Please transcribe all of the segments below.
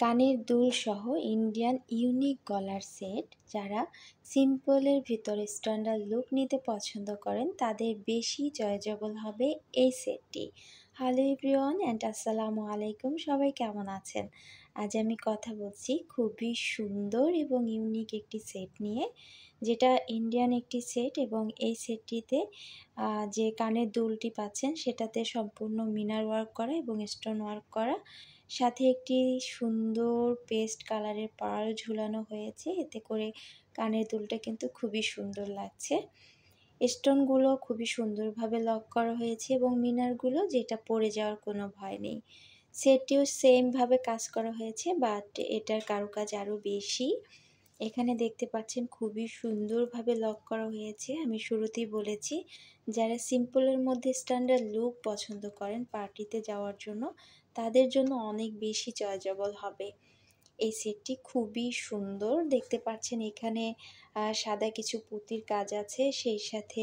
কানের দুলসহ Indian unique গলার সেট যারা সিম্পলের ভিতরে স্ট্যান্ডার্ড লুক নিতে পছন্দ করেন তাদের বেশি জয়জবল হবে এই সেটটি হ্যালো ইভরিওয়ান অ্যান্ড আসসালামু আলাইকুম সবাই কেমন আছেন আজ আমি কথা বলছি খুবই সুন্দর এবং ইউনিক একটি সেট নিয়ে যেটা ইন্ডিয়ান একটি সেট এবং এই সেটটিতে যে কানের দুলটি পাচ্ছেন সেটাতে সম্পূর্ণ মিনার ওয়ার্ক করা এবং স্টোন ওয়ার্ক করা সাথে একটি সুন্দর পেস্ট কালারের পার ঝুলানো হয়েছে এতে করে কানের দুলটা কিন্তু খুবই সুন্দর লাগছে স্টোনগুলো খুবই সুন্দরভাবে লক করা হয়েছে এবং মিনারগুলো যেটা পড়ে যাওয়ার কোনো ভয় নেই সেটিও সেমভাবে কাজ করা হয়েছে বাট এটার কারুকাজ আরও বেশি এখানে দেখতে পাচ্ছেন খুবই সুন্দরভাবে লক করা হয়েছে আমি শুরুতেই বলেছি যারা সিম্পলের মধ্যে স্ট্যান্ডার্ড লুক পছন্দ করেন পার্টিতে যাওয়ার জন্য তাদের জন্য অনেক বেশি চয়েজেবল হবে এই সেটটি খুবই সুন্দর দেখতে পাচ্ছেন এখানে সাদা কিছু পুতির কাজ আছে সেই সাথে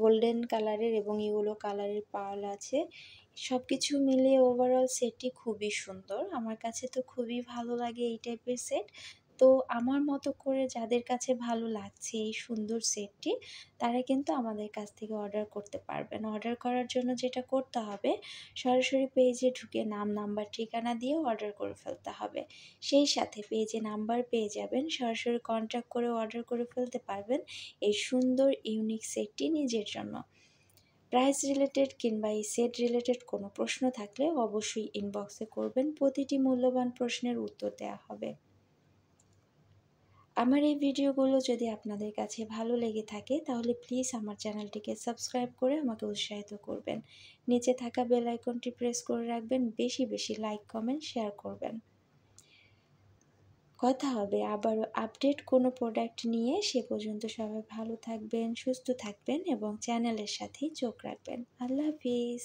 গোল্ডেন কালারের এবং ইয়েলো কালারের পাল আছে সব কিছু মিলিয়ে ওভারঅল সেটটি খুবই সুন্দর আমার কাছে তো খুবই ভালো লাগে এই টাইপের সেট তো আমার মতো করে যাদের কাছে ভালো লাগছে এই সুন্দর সেটটি তারা কিন্তু আমাদের কাছ থেকে অর্ডার করতে পারবেন অর্ডার করার জন্য যেটা করতে হবে সরাসরি পেজে ঢুকে নাম নাম্বার ঠিকানা দিয়ে অর্ডার করে ফেলতে হবে সেই সাথে পেজে নাম্বার পেয়ে যাবেন সরাসরি কন্ট্যাক্ট করে অর্ডার করে ফেলতে পারবেন এই সুন্দর ইউনিক সেটটি নিজের জন্য প্রাইস রিলেটেড কিংবা এই সেট রিলেটেড কোনো প্রশ্ন থাকলে অবশ্যই ইনবক্সে করবেন প্রতিটি মূল্যবান প্রশ্নের উত্তর দেওয়া হবে আমার এই ভিডিওগুলো যদি আপনাদের কাছে ভালো লেগে থাকে তাহলে প্লিজ আমার চ্যানেলটিকে সাবস্ক্রাইব করে আমাকে উৎসাহিত করবেন নিচে থাকা বেল আইকনটি প্রেস করে রাখবেন বেশি বেশি লাইক কমেন্ট শেয়ার করবেন কথা হবে আবারও আপডেট কোনো প্রোডাক্ট নিয়ে সে পর্যন্ত সবাই ভালো থাকবেন সুস্থ থাকবেন এবং চ্যানেলের সাথেই চোখ রাখবেন আল্লাহ হাফিজ